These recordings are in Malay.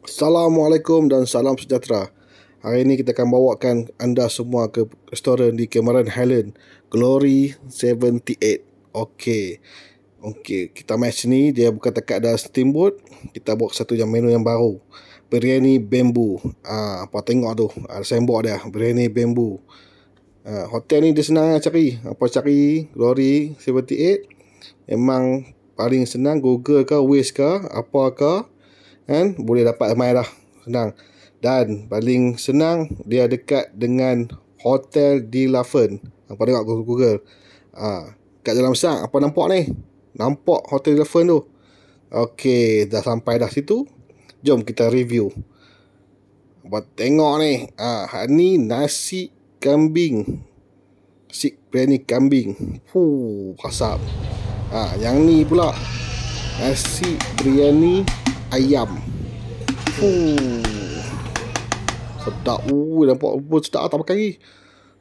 Assalamualaikum dan salam sejahtera. Hari ini kita akan bawakan anda semua ke restoran di Cameron Highland, Glory 78. Okey. Okey, kita mai sini dia bukan tekak ada steamboat, kita buat satu yang menu yang baru. Biryani bambu. Ah, ha, apa tengok tu? Ah, ada sembok dia, biryani bambu. Ha, hotel ni dia senang cari. Apa cari? Glory 78. Memang paling senang Google ke Waze ke apa ke kan boleh dapat ramai lah senang dan paling senang dia dekat dengan hotel di Lafen apa tengok Google, Google. Ah, ha, kat jalan besar apa nampak ni nampak hotel di Lafen tu Okey, dah sampai dah situ jom kita review buat tengok ni ah ha, ni nasi kambing si biryani kambing fuh kasap ah ha, yang ni pula nasi biryani ayam Fuh. Sedap. Uh, nampak pun sedap lah, tak pakai.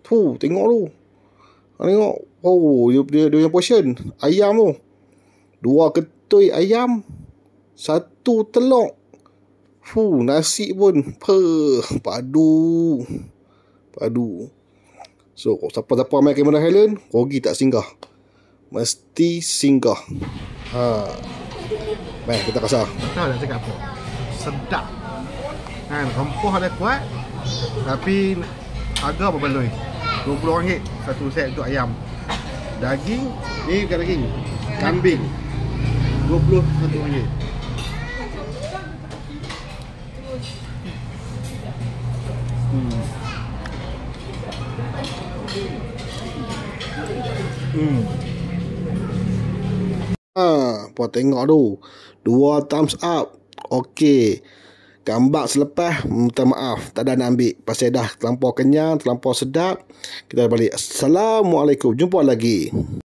Tu, tengok tu. Tengok. Oh, dia, dia, dia punya portion. Ayam tu. Dua ketui ayam. Satu telur. Fuh, nasi pun. Puh, padu. Padu. So, siapa-siapa main Cameron Helen, Rogi tak singgah. Mesti singgah. Ha. Baik, kita kasar. Tak lah, nak cakap apa sedap kan rempah dia kuat tapi harga berbeloi RM20 satu set untuk ayam daging ni bukan daging kambing RM21 hmm. hmm. Ah, buat tengok tu. Dua thumbs up. Okey. Gambar selepas minta maaf tak ada nak ambil pasal dah terlampau kenyang, terlampau sedap. Kita balik. Assalamualaikum. Jumpa lagi.